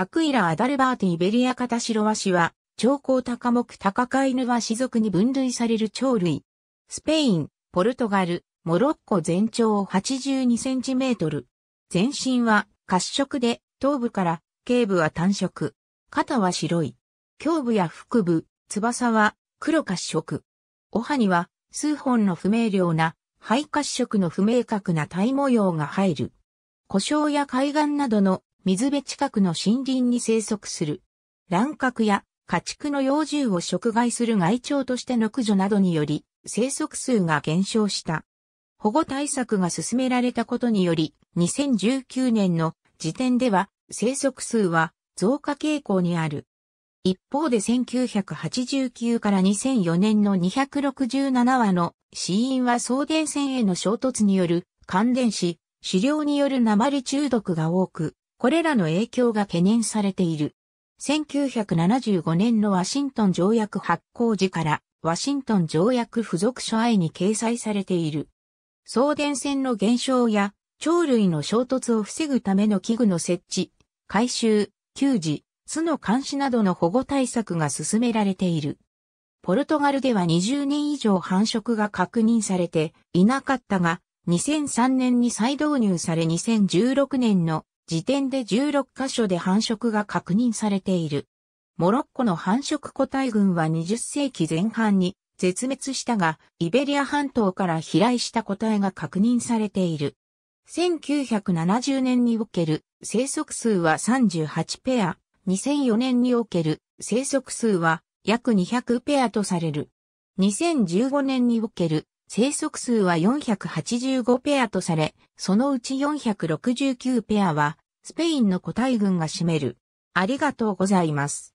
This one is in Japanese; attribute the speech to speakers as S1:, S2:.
S1: アクイラ・アダルバーティ・ベリアカタシロワシは、長江高木高カイヌワシ族に分類される鳥類。スペイン、ポルトガル、モロッコ全長82センチメートル。全身は褐色で、頭部から頸部は単色。肩は白い。胸部や腹部、翼は黒褐色。お歯には数本の不明瞭な肺褐色の不明確な体模様が入る。故障や海岸などの水辺近くの森林に生息する。乱獲や家畜の幼獣を食害する害鳥としての駆除などにより、生息数が減少した。保護対策が進められたことにより、2019年の時点では生息数は増加傾向にある。一方で1989から2004年の267話の死因は送電線への衝突による感電死、狩猟による鉛中毒が多く、これらの影響が懸念されている。1975年のワシントン条約発行時からワシントン条約付属書愛に掲載されている。送電線の減少や鳥類の衝突を防ぐための器具の設置、回収、給治、巣の監視などの保護対策が進められている。ポルトガルでは20年以上繁殖が確認されていなかったが、2003年に再導入され2016年の時点で16カ所で繁殖が確認されている。モロッコの繁殖個体群は20世紀前半に絶滅したが、イベリア半島から飛来した個体が確認されている。1970年における生息数は38ペア、2004年における生息数は約200ペアとされる。2015年における生息数は485ペアとされ、そのうち469ペアは、スペインの個体群が占める。ありがとうございます。